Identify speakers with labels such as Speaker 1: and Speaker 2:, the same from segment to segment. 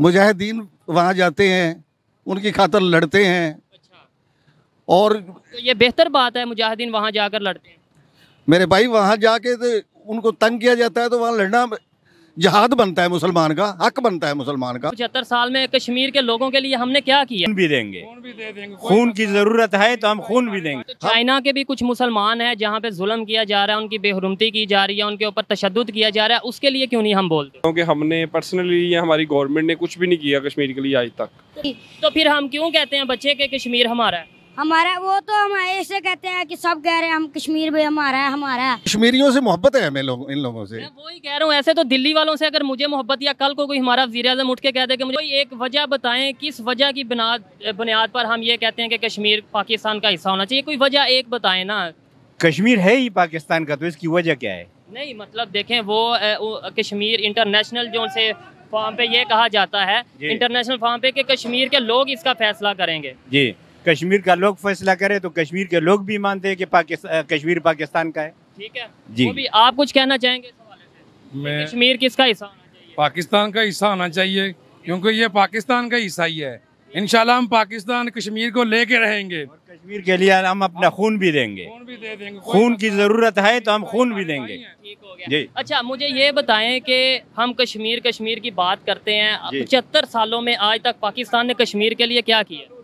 Speaker 1: मुजाहिदीन वहाँ जाते हैं उनकी खातर लड़ते हैं अच्छा। और तो
Speaker 2: ये बेहतर बात है मुजाहिदीन वहाँ जाकर लड़ते हैं
Speaker 1: मेरे भाई वहाँ जाके तो उनको तंग किया जाता है तो वहाँ लड़ना जहाद बनता है मुसलमान का हक बनता
Speaker 3: है मुसलमान का
Speaker 2: पचहत्तर साल में कश्मीर के लोगों के लिए हमने क्या किया भी देंगे खून
Speaker 3: की
Speaker 4: जरूरत है तो हम खून भी देंगे तो
Speaker 2: चाइना के भी कुछ मुसलमान है जहाँ पे जुलम किया जा रहा है उनकी बेहरमती की जा रही है उनके ऊपर तशद किया जा रहा है उसके लिए क्यों नहीं हम बोलते
Speaker 4: क्योंकि हमने पर्सनली या हमारी गवर्नमेंट ने कुछ भी नहीं किया कश्मीर के लिए आज तक
Speaker 2: तो फिर हम क्यों कहते हैं बच्चे के कश्मीर हमारा है हमारा वो तो हम ऐसे कहते हैं कि सब कह रहे हैं हम कश्मीर भी हमारा है हमारा
Speaker 4: कश्मीरियों
Speaker 1: से मोहब्बत है हमें लोग इन लोगों से मैं वही
Speaker 2: कह रहा हूँ ऐसे तो दिल्ली वालों से अगर मुझे मोहब्बत या कल को कोई हमारा वजीर अजम उठ के कह दे कि मुझे एक वजह बताएं किस वजह की बुनियाद बुनियाद पर हम ये कहते हैं कि कश्मीर पाकिस्तान का हिस्सा होना चाहिए कोई वजह एक बताए ना
Speaker 3: कश्मीर है ही पाकिस्तान का तो इसकी वजह क्या है
Speaker 2: नहीं मतलब देखें वो कश्मीर इंटरनेशनल जो उनसे फॉर्म पे ये कहा जाता है इंटरनेशनल फॉर्म पे कि कश्मीर के लोग इसका फैसला करेंगे
Speaker 3: जी कश्मीर का लोग फैसला करे तो कश्मीर के लोग भी मानते हैं कि पाकिस्तान कश्मीर पाकिस्तान का है
Speaker 2: ठीक है जी वो भी आप कुछ कहना चाहेंगे
Speaker 4: ऐसी
Speaker 2: कश्मीर किसका हिस्सा होना
Speaker 4: चाहिए पाकिस्तान का हिस्सा होना चाहिए क्योंकि ये पाकिस्तान का हिस्सा ही है इंशाल्लाह हम पाकिस्तान कश्मीर को लेके रहेंगे कश्मीर
Speaker 3: के लिए हम अपना खून भी देंगे खून भी
Speaker 2: दे देंगे खून
Speaker 3: की जरूरत है तो हम खून भी देंगे जी
Speaker 2: अच्छा मुझे ये बताएं कि हम कश्मीर कश्मीर की बात करते हैं पचहत्तर सालों में आज तक पाकिस्तान ने कश्मीर के लिए क्या किया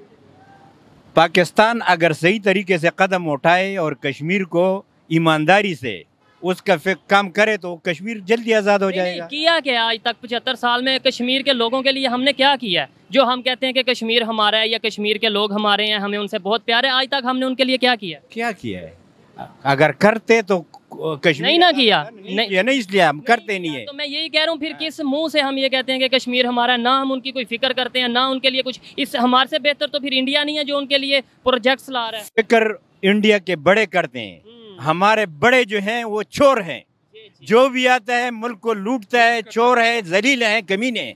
Speaker 3: पाकिस्तान अगर सही तरीके से कदम उठाए और कश्मीर को ईमानदारी से उसका काम करे तो कश्मीर जल्दी आज़ाद हो जाएगा
Speaker 2: किया क्या आज तक पचहत्तर साल में कश्मीर के लोगों के लिए हमने क्या किया जो हम कहते हैं कि कश्मीर हमारा है या कश्मीर के लोग हमारे हैं हमें उनसे बहुत प्यार है आज तक हमने उनके लिए क्या किया
Speaker 3: क्या किया है अगर करते तो कश्मीर नहीं ना किया नहीं, नहीं नहीं इसलिए हम करते नहीं है तो
Speaker 2: मैं यही कह रहा हूँ फिर किस मुंह से हम ये कहते हैं कि कश्मीर हमारा ना हम उनकी कोई फिक्र करते हैं ना उनके लिए कुछ इस हमारे से बेहतर तो फिर इंडिया नहीं है जो उनके लिए प्रोजेक्ट्स ला रहा है
Speaker 3: फिक्र इंडिया के बड़े करते हैं हम्म। हमारे बड़े जो है वो चोर है जो भी आता है मुल्क को लूटता है चोर है जलील है कमीने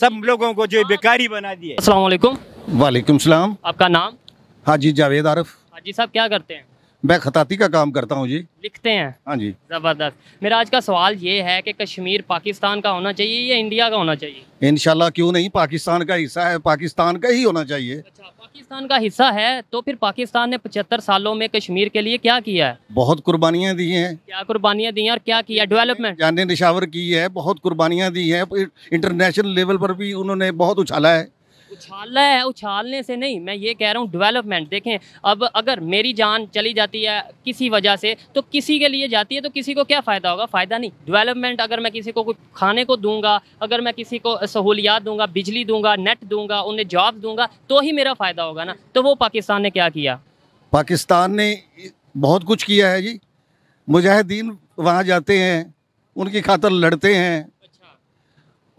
Speaker 3: सब लोगों को जो हाँ। बेकारी बना दिए असलम
Speaker 1: वालेकुम सलाम आपका नाम हाँ जी जावेद आरफ
Speaker 2: जी साहब क्या करते हैं
Speaker 1: मैं खताती का काम करता हूँ जी लिखते हैं हाँ जी
Speaker 2: ज़बरदस्त मेरा आज का सवाल ये है कि कश्मीर पाकिस्तान का होना चाहिए या इंडिया का होना चाहिए
Speaker 1: इनशाला क्यों नहीं पाकिस्तान का हिस्सा है पाकिस्तान का ही होना चाहिए अच्छा
Speaker 2: पाकिस्तान का हिस्सा है तो फिर पाकिस्तान ने पचहत्तर सालों में कश्मीर के लिए क्या किया है
Speaker 1: बहुत कुर्बानियाँ दी हैं
Speaker 2: क्या कुर्बानियाँ दी हैं और क्या किया डेवलपमेंट
Speaker 1: जाने निशावर की है बहुत कुर्बानियाँ दी हैं इंटरनेशनल लेवल पर भी उन्होंने बहुत उछाला है
Speaker 2: उछाला है उछालने से नहीं मैं ये कह रहा हूँ डेवलपमेंट देखें अब अगर मेरी जान चली जाती है किसी वजह से तो किसी के लिए जाती है तो किसी को क्या फ़ायदा होगा फ़ायदा नहीं डेवलपमेंट अगर मैं किसी को खाने को दूंगा अगर मैं किसी को सहूलियात दूंगा बिजली दूंगा नेट दूंगा उन्हें जॉब दूंगा तो ही मेरा फ़ायदा होगा ना तो वो पाकिस्तान ने क्या किया
Speaker 1: पाकिस्तान ने बहुत कुछ किया है जी मुजाहिदीन वहाँ जाते हैं उनकी खातर लड़ते हैं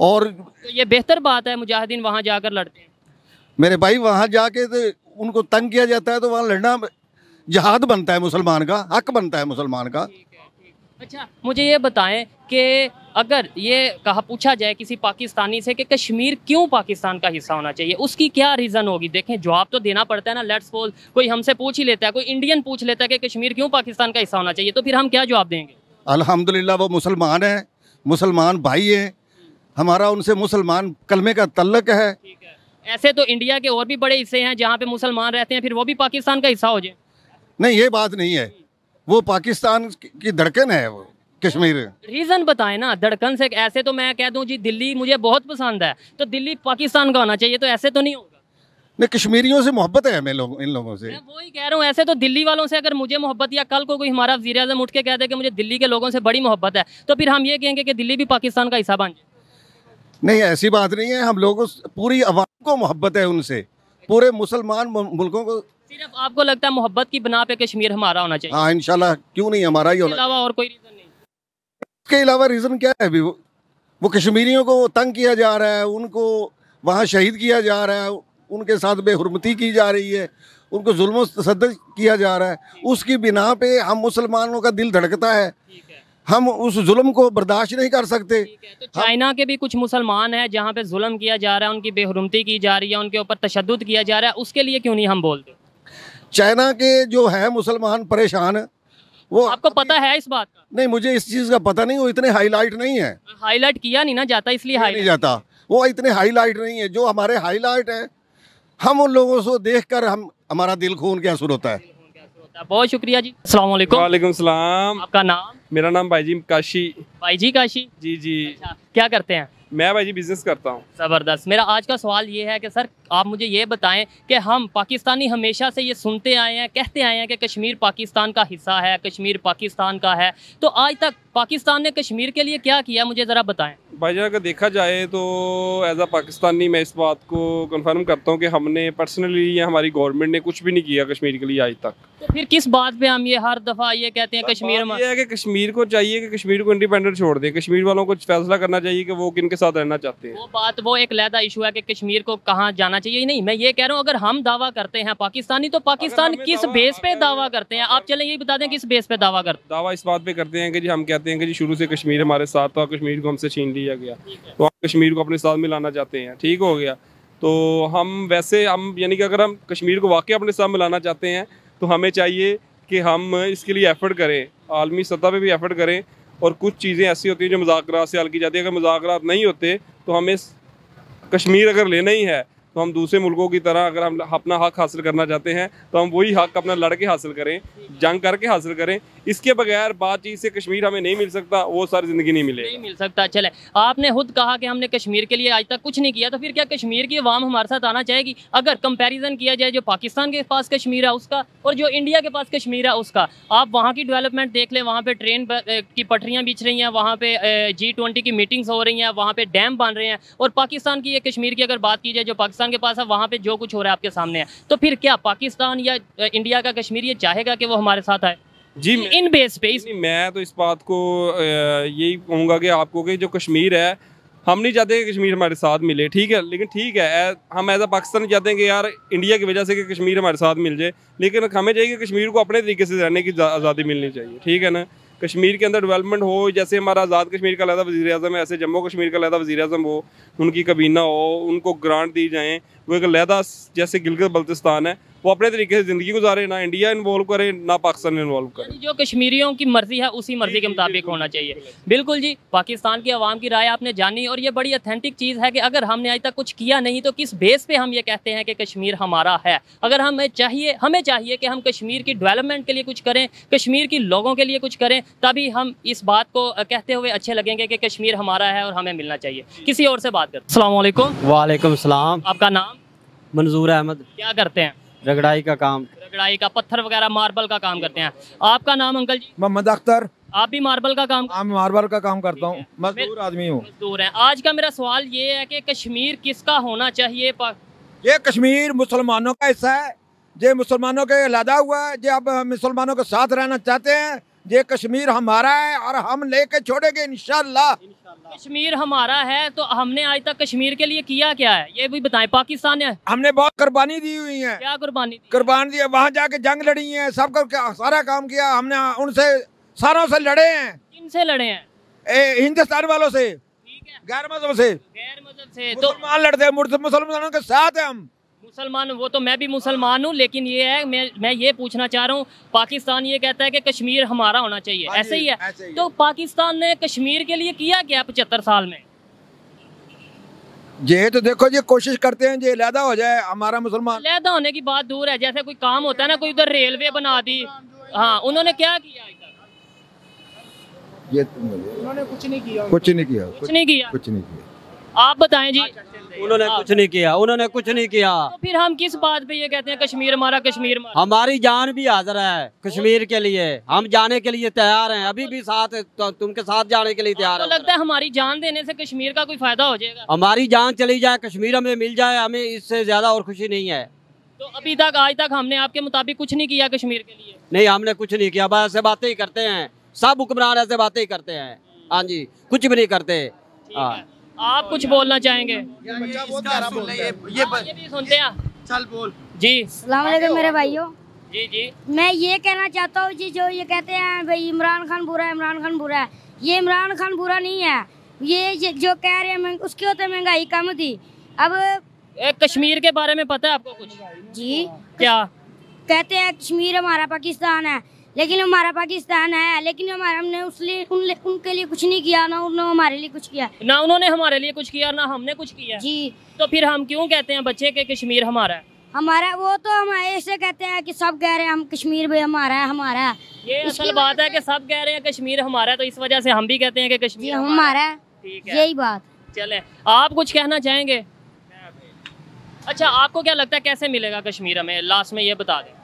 Speaker 1: और तो
Speaker 2: ये बेहतर बात है मुजाहिदीन वहाँ जाकर लड़ते हैं
Speaker 1: मेरे भाई वहाँ जाके तो उनको तंग किया जाता है तो वहाँ लड़ना जहाद बनता है मुसलमान का हक बनता है मुसलमान का
Speaker 2: अच्छा मुझे ये बताएं कि अगर ये कहा पूछा जाए किसी पाकिस्तानी से कि कश्मीर क्यों पाकिस्तान का हिस्सा होना चाहिए उसकी क्या रीज़न होगी देखें जवाब तो देना पड़ता है ना लेट्स सपोज कोई हमसे पूछ ही लेता है कोई इंडियन पूछ लेता है कि कश्मीर क्यों पाकिस्तान का हिस्सा होना चाहिए तो फिर हम क्या जवाब देंगे
Speaker 1: अलहमदिल्ला वो मुसलमान हैं मुसलमान भाई हैं हमारा उनसे मुसलमान कलमे का तल्लक है
Speaker 2: ऐसे तो इंडिया के और भी बड़े हिस्से हैं जहाँ पे मुसलमान रहते हैं फिर वो भी पाकिस्तान का हिस्सा हो जाए
Speaker 1: नहीं ये बात नहीं है वो पाकिस्तान की धड़कन है वो कश्मीर
Speaker 2: रीज़न बताएं ना धड़कन से ऐसे तो मैं कह दूं जी दिल्ली मुझे बहुत पसंद है तो दिल्ली पाकिस्तान का होना चाहिए तो ऐसे तो नहीं होगा
Speaker 1: नहीं कश्मीरियों से मोहब्बत है हमें लोग इन लोगों से वो वही
Speaker 2: कह रहा हूँ ऐसे तो दिल्ली वालों से अगर मुझे मोहब्बत या कल को कोई हमारा वजी उठ के कह दे कि मुझे दिल्ली के लोगों से बड़ी मोहब्बत है तो फिर हम ये कहेंगे कि दिल्ली भी पाकिस्तान का हिस्सा बन जाए
Speaker 1: नहीं ऐसी बात नहीं है हम लोगों पूरी आवाम को मोहब्बत है उनसे पूरे मुसलमान मुल्कों को सिर्फ
Speaker 2: आपको लगता है मोहब्बत की बना पे कश्मीर हमारा होना चाहिए हाँ
Speaker 1: इनशाला क्यों नहीं हमारा ही होना
Speaker 2: अलावा और कोई रीज़न नहीं
Speaker 1: इसके अलावा रीज़न क्या है अभी वो वो कश्मीरियों को तंग किया जा रहा है उनको वहाँ शहीद किया जा रहा है उनके साथ बेहरमती की जा रही है उनको जुल्म किया जा रहा है उसकी बिना पे हम मुसलमानों का दिल धड़कता है हम उस जुल्म को बर्दाश्त नहीं कर सकते
Speaker 2: तो चाइना के भी कुछ मुसलमान हैं जहाँ पे जुल्म किया जा रहा है उनकी बेहरमती की जा रही है उनके ऊपर तशद किया जा रहा है उसके लिए क्यों नहीं हम बोलते
Speaker 1: चाइना के जो है मुसलमान परेशान
Speaker 2: वो आपको पता है इस बात का नहीं
Speaker 1: मुझे इस चीज़ का पता नहीं वो इतने हाईलाइट नहीं है
Speaker 2: हाईलाइट किया नहीं ना जाता इसलिए हाई नहीं जाता वो
Speaker 1: इतने हाईलाइट नहीं है जो हमारे हाईलाइट हैं हम उन लोगों से देख कर हम हमारा दिल
Speaker 4: खून के असर होता है
Speaker 2: बहुत शुक्रिया जी
Speaker 4: अलैक्म वालेकुम सलाम आपका नाम मेरा नाम भाई जी काशी भाई जी काशी जी जी अच्छा, क्या करते हैं मैं भाई जी बिजनेस करता हूँ ज़बरदस्त
Speaker 2: मेरा आज का सवाल ये है कि सर आप मुझे ये बताएं कि हम पाकिस्तानी हमेशा से ये सुनते आए हैं कहते आए हैं कि कश्मीर पाकिस्तान का हिस्सा है कश्मीर पाकिस्तान का है तो आज तक पाकिस्तान ने कश्मीर के लिए क्या किया मुझे ज़रा बताएं
Speaker 4: भाई जान अगर देखा जाए तो एज अ पाकिस्तानी मैं इस बात को कंफर्म करता हूँ कि हमने पर्सनली या हमारी गवर्नमेंट ने कुछ भी नहीं किया कश्मीर के लिए आज तक
Speaker 2: तो फिर किस बात पे हम ये हर दफ़ा ये कहते हैं कश्मीर में ये
Speaker 4: है कि कश्मीर को चाहिए कि कश्मीर को इंडिपेंडेंट छोड़ दे कश्मीर वालों को फैसला करना चाहिए कि वो किन के साथ रहना चाहते हैं वो
Speaker 2: बात वो एक लहदा इशू है कि कश्मीर को कहाँ जाना चाहिए नहीं मैं ये कह रहा हूँ अगर हम दावा करते हैं पाकिस्तानी तो पाकिस्तान किस बेस पे दावा करते हैं आप चले यही बता दें किस बेस पे दावा करते
Speaker 4: दावा इस बात पे करते हैं कि जी हम कहते हैं कि जी शुरू से कश्मीर हमारे साथ था कश्मीर को हमसे छीन लिया दिया गया तो हम कश्मीर को अपने साथ मिलाना चाहते हैं ठीक हो गया तो हम वैसे हम यानी कि अगर हम कश्मीर को वाकई अपने साथ मिलाना चाहते हैं तो हमें चाहिए कि हम इसके लिए एफर्ट करें आलमी सतह पर भी एफर्ट करें और कुछ चीज़ें ऐसी होती हैं जो मजाक से हल की जाती है अगर मजाक नहीं होते तो हमें कश्मीर अगर लेना ही है तो हम दूसरे मुल्कों की तरह अगर हम अपना हक हासिल करना चाहते हैं तो हम वही हक अपना लड़के हासिल करें जंग करके हासिल करें इसके बगैर बातचीत से कश्मीर हमें नहीं मिल सकता वो सारी ज़िंदगी नहीं मिले नहीं मिल
Speaker 2: सकता चले आपने खुद कहा कि हमने कश्मीर के लिए आज तक कुछ नहीं किया तो फिर क्या कश्मीर की आवाम हमारे साथ आना चाहेगी अगर कंपेरिजन किया जाए जो पाकिस्तान के पास कश्मीर है उसका और जो इंडिया के पास कश्मीर है उसका आप वहाँ की डेवलपमेंट देख लें वहाँ पर ट्रेन की पटरियाँ बिछ रही हैं वहाँ पर जी ट्वेंटी की मीटिंग्स हो रही हैं वहाँ पर डैम बन रहे हैं और पाकिस्तान की या कश्मीर की अगर बात की जाए जो पाकिस्तान के पास है वहाँ पर जो कुछ हो रहा है आपके सामने है तो फिर क्या पाकिस्तान या इंडिया का कश्मीर ये चाहेगा कि वो हमारे साथ आए
Speaker 4: जी इन बेस पे इस... मैं तो इस बात को यही कहूँगा कि आपको कि जो कश्मीर है हम नहीं चाहते कि कश्मीर हमारे साथ मिले ठीक है लेकिन ठीक है हम एज अ पाकिस्तान चाहते हैं कि यार इंडिया की वजह से कि कश्मीर हमारे साथ मिल जाए लेकिन हमें चाहिए कि कश्मीर को अपने तरीके से रहने की आज़ादी मिलनी चाहिए ठीक है ना कश्मीर के अंदर डेवलपमेंट हो जैसे हमारा आज़ाद कश्मीर का लहदा वजी अजम है ऐसे जम्मू कश्मीर का लहदा वजी अजम हो उनकी कबीना हो उनको ग्रांट दी जाएँ वो एक लहदा जैसे गिलगित बल्तिस्तान है वो अपने तरीके से ज़िंदगी गुजारे ना इंडिया इन्वॉल्व करे ना पाकिस्तान इन्वॉल्व करे
Speaker 2: जो कश्मीरियों की मर्ज़ी है उसी मर्ज़ी के मुताबिक होना चाहिए बिल्कुल जी पाकिस्तान की आवाम की राय आपने जानी और ये बड़ी अथेंटिक चीज़ है कि अगर हमने आज तक कुछ किया नहीं तो किस बेस पे हम ये कहते हैं कि कश्मीर हमारा है अगर हमें चाहिए हमें चाहिए कि हम कश्मीर की डेवलपमेंट के लिए कुछ करें कश्मीर की लोगों के लिए कुछ करें तभी हम इस बात को कहते हुए अच्छे लगेंगे कि कश्मीर हमारा है और हमें मिलना चाहिए किसी और से बात करें
Speaker 5: अल्लाम वालेकुम सलाम आपका नाम मंजूर अहमद क्या करते हैं रगड़ाई का काम
Speaker 2: रगड़ाई का पत्थर वगैरह मार्बल का काम करते हैं आपका नाम अंकल जी मोहम्मद अख्तर आप भी मार्बल का काम मैं मार्बल का काम करता हूँ मजदूर आदमी हूँ मजदूर है आज का मेरा सवाल ये है कि कश्मीर किसका होना चाहिए
Speaker 1: ये कश्मीर मुसलमानों का हिस्सा है ये मुसलमानों के अलादा हुआ है जो आप मुसलमानों के साथ रहना चाहते हैं ये कश्मीर हमारा है और
Speaker 2: हम लेके छोड़ेंगे इनशाला कश्मीर हमारा है तो हमने आज तक कश्मीर के लिए किया क्या है ये भी बताएं पाकिस्तान है हमने बहुत कुर्बानी दी हुई है क्या कुर्बानी कुर्बान दी वहाँ जाके जंग लड़ी है सब सारा काम किया हमने उनसे सारों से लड़े हैं
Speaker 1: किनसे लड़े हैं ए, हिंदुस्तान वालों से गैर मजहब से गैर मजहब से तो लड़ते मुसलमानों
Speaker 2: के साथ है हम मुसलमान वो तो मैं भी मुसलमान हूँ लेकिन ये है मैं मैं ये पूछना चाह रहा हूँ पाकिस्तान ये कहता है कि कश्मीर हमारा होना चाहिए हाँ ऐसे ही है तो पाकिस्तान ने कश्मीर के लिए किया क्या पचहत्तर साल में
Speaker 1: ये तो देखो जी कोशिश करते हैं ये लैदा हो जाए हमारा मुसलमान
Speaker 2: लैदा होने की बात दूर है जैसे कोई काम होता है ना कोई उधर रेलवे बना दी हाँ उन्होंने क्या किया ये तो उन्होंने कुछ नहीं किया कुछ
Speaker 5: नहीं किया कुछ नहीं किया कुछ नहीं किया
Speaker 2: आप बताएं जी
Speaker 5: उन्होंने हाँ। कुछ नहीं किया उन्होंने कुछ नहीं किया तो
Speaker 2: फिर हम किस बात पे ये कहते हैं कश्मीर हमारा कश्मीर
Speaker 5: हमारी जान भी हाजिर है कश्मीर के लिए हम जाने के लिए तैयार
Speaker 2: हैं अभी भी साथ तो तुमके साथ जाने के लिए तैयार है लगता है हमारी जान देने से कश्मीर का कोई फायदा हो जाएगा
Speaker 5: हमारी जान चली जाए कश्मीर हमें मिल जाए हमें इससे ज्यादा और खुशी नहीं है
Speaker 2: तो अभी तक आज तक हमने आपके मुताबिक कुछ नहीं किया कश्मीर के
Speaker 5: लिए नहीं हमने कुछ नहीं किया ऐसे बातें ही करते हैं सब हुक्मरान ऐसे बातें ही करते हैं हाँ जी कुछ भी नहीं करते हाँ
Speaker 2: आप कुछ बोलना चाहेंगे जी सलाम मेरे भाइयों जी जी मैं ये कहना चाहता हूँ जी जो ये कहते हैं भाई इमरान खान बुरा है इमरान खान बुरा है ये इमरान खान बुरा नहीं है ये जो कह रहे हैं उसकी होते महंगाई कम थी अब एक कश्मीर के बारे में पता है आपको कुछ जी क्या कहते हैं कश्मीर हमारा पाकिस्तान है लेकिन हमारा पाकिस्तान है लेकिन हमारा हमने लिए, उन, उनके लिए कुछ नहीं किया ना उन्होंने हमारे लिए कुछ किया ना उन्होंने हमारे लिए कुछ किया ना हमने कुछ किया जी तो फिर हम क्यों कहते हैं बच्चे के कश्मीर हमारा है हमारा वो तो हम ऐसे कहते हैं कि सब कह रहे हैं हम कश्मीर भी हमारा है हमारा ये असल बात है कि तो- सब कह रहे हैं कश्मीर हमारा है तो इस वजह से हम भी कहते हैं कि कश्मीर हमारा है है यही बात चले आप कुछ कहना चाहेंगे अच्छा आपको क्या लगता है कैसे मिलेगा कश्मीर हमें लास्ट में ये बता दें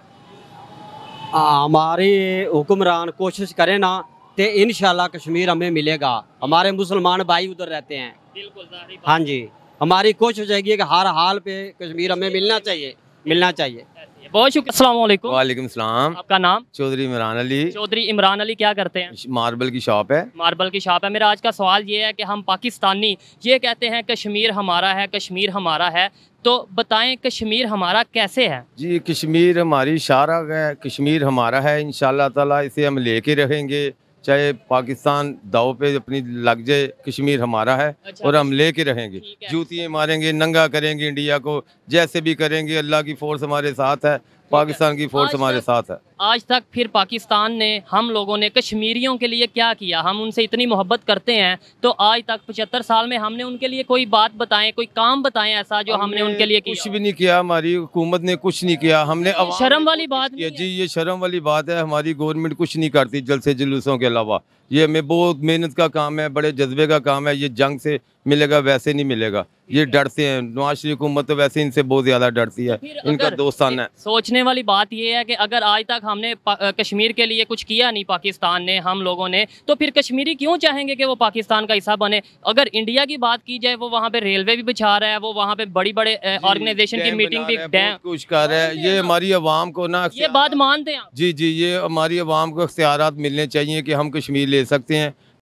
Speaker 5: हमारे हुक्मरान कोशिश करें ना तो इन कश्मीर हमें मिलेगा हमारे मुसलमान भाई उधर रहते हैं हाँ जी हमारी कोशिश रहेगी कि हर हाल पे कश्मीर हमें मिलना चाहिए मिलना चाहिए बहुत शुक्रिया
Speaker 6: वालेकुम सलाम आपका नाम चौधरी इमरान अली
Speaker 2: चौधरी इमरान अली
Speaker 5: क्या करते हैं
Speaker 6: मार्बल की शॉप है
Speaker 2: मार्बल की शॉप है मेरा आज का सवाल ये है कि हम पाकिस्तानी ये कहते हैं कश्मीर हमारा है कश्मीर हमारा है तो बताएं कश्मीर हमारा कैसे है
Speaker 6: जी कश्मीर हमारी शारा है कश्मीर हमारा है इन ताला इसे हम लेके रहेंगे चाहे पाकिस्तान दाव पे अपनी लग जाए कश्मीर हमारा है अच्छा, और हम अच्छा। लेके रहेंगे जूतियाँ मारेंगे नंगा करेंगे इंडिया को जैसे भी करेंगे अल्लाह की फोर्स हमारे साथ है पाकिस्तान की फोर्स हमारे साथ है
Speaker 2: आज तक फिर पाकिस्तान ने हम लोगों ने कश्मीरियों के लिए क्या किया हम उनसे इतनी मोहब्बत करते हैं तो आज तक पचहत्तर साल में हमने उनके लिए कोई बात बताएं कोई काम बताएं ऐसा जो हमने, हमने उनके लिए कुछ
Speaker 6: भी नहीं किया हमारी हुकूमत ने कुछ नहीं किया हमने शर्म वाली बात नहीं जी ये शर्म वाली बात है हमारी गवर्नमेंट कुछ नहीं करती जलसे जुलूसों के अलावा ये हमें बहुत मेहनत का काम है बड़े जज्बे का काम है ये जंग से मिलेगा वैसे नहीं मिलेगा ये डरते हैं नवाज शरीफ हुकूमत तो वैसे इनसे बहुत ज़्यादा डरती है इनका दोस्ताना है
Speaker 2: सोचने वाली बात यह है कि अगर आज तक हमने कश्मीर के लिए कुछ किया नहीं पाकिस्तान ने हम लोगों ने तो फिर कश्मीरी क्यों चाहेंगे कि वो पाकिस्तान का हिस्सा बने अगर इंडिया की बात की जाए वो वहाँ पे रेलवे भी बिछा रहा है वो वहाँ पे बड़ी बड़े ऑर्गेनाइजेशन की मीटिंग भी डैम
Speaker 6: कुछ कर रहा है ये हमारी आवाम को ना
Speaker 2: ये बात मानते हैं
Speaker 6: जी जी ये हमारी आवाम को अख्तियार मिलने चाहिए कि हम कश्मीर ले सकते हैं